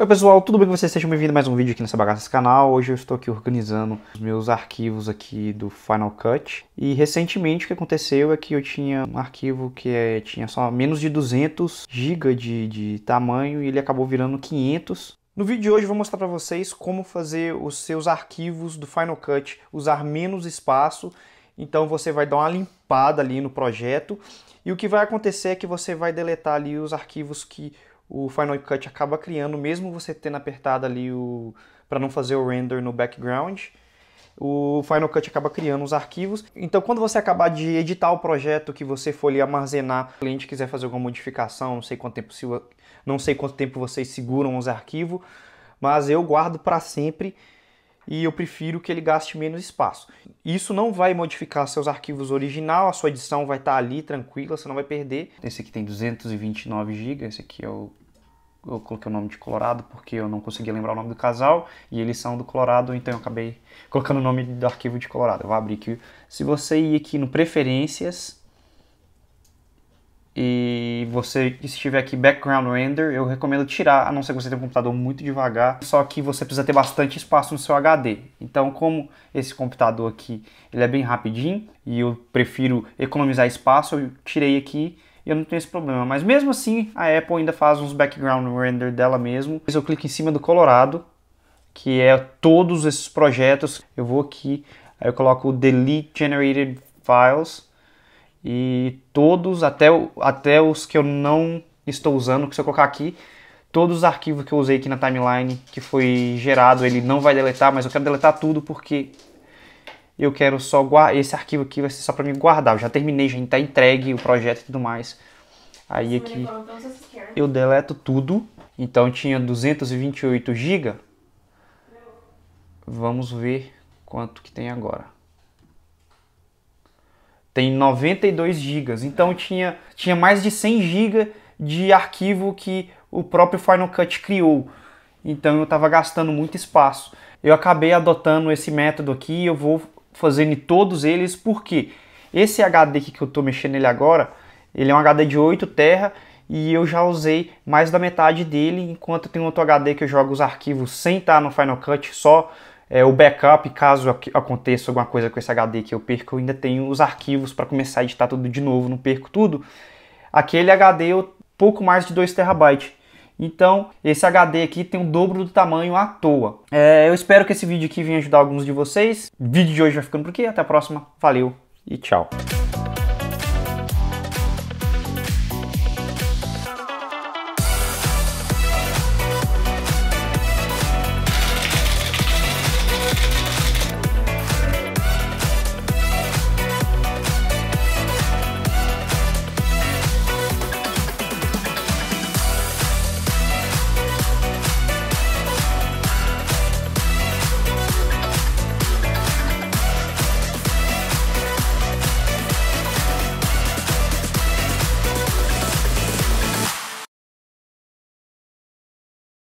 Oi pessoal, tudo bem com vocês? Sejam bem-vindos a mais um vídeo aqui nessa bagaça desse canal. Hoje eu estou aqui organizando os meus arquivos aqui do Final Cut. E recentemente o que aconteceu é que eu tinha um arquivo que é, tinha só menos de 200 GB de, de tamanho e ele acabou virando 500. No vídeo de hoje eu vou mostrar para vocês como fazer os seus arquivos do Final Cut usar menos espaço. Então você vai dar uma limpada ali no projeto. E o que vai acontecer é que você vai deletar ali os arquivos que o Final Cut acaba criando, mesmo você tendo apertado ali o para não fazer o render no background, o Final Cut acaba criando os arquivos. Então, quando você acabar de editar o projeto que você for ali armazenar, o cliente quiser fazer alguma modificação, não sei quanto tempo, não sei quanto tempo vocês seguram os arquivos, mas eu guardo para sempre e eu prefiro que ele gaste menos espaço. Isso não vai modificar seus arquivos original, a sua edição vai estar tá ali tranquila, você não vai perder. Esse aqui tem 229 GB, esse aqui é o eu coloquei o nome de Colorado porque eu não conseguia lembrar o nome do casal e eles são do Colorado, então eu acabei colocando o nome do arquivo de Colorado. Eu vou abrir aqui. Se você ir aqui no Preferências e você estiver aqui Background Render, eu recomendo tirar, a não ser que você tenha um computador muito devagar, só que você precisa ter bastante espaço no seu HD. Então, como esse computador aqui ele é bem rapidinho e eu prefiro economizar espaço, eu tirei aqui eu não tenho esse problema. Mas mesmo assim, a Apple ainda faz uns background render dela mesmo. Eu clico em cima do Colorado, que é todos esses projetos. Eu vou aqui, aí eu coloco o Delete Generated Files e todos, até, até os que eu não estou usando, que se eu colocar aqui, todos os arquivos que eu usei aqui na timeline que foi gerado, ele não vai deletar, mas eu quero deletar tudo porque eu quero só guardar, esse arquivo aqui vai ser só para me guardar. Eu já terminei, já está entregue o projeto e tudo mais. Aí aqui é eu deleto tudo. Então tinha 228 GB. Vamos ver quanto que tem agora. Tem 92 GB. Então tinha, tinha mais de 100 GB de arquivo que o próprio Final Cut criou. Então eu estava gastando muito espaço. Eu acabei adotando esse método aqui eu vou fazendo todos eles, porque esse HD aqui que eu estou mexendo ele agora, ele é um HD de 8 terra e eu já usei mais da metade dele, enquanto tem outro HD que eu jogo os arquivos sem estar tá no Final Cut, só é, o backup, caso aconteça alguma coisa com esse HD que eu perco, eu ainda tenho os arquivos para começar a editar tudo de novo, não perco tudo. Aquele HD eu pouco mais de 2 TB. Então, esse HD aqui tem o dobro do tamanho à toa. É, eu espero que esse vídeo aqui venha ajudar alguns de vocês. O vídeo de hoje vai ficando por aqui. Até a próxima. Valeu e tchau.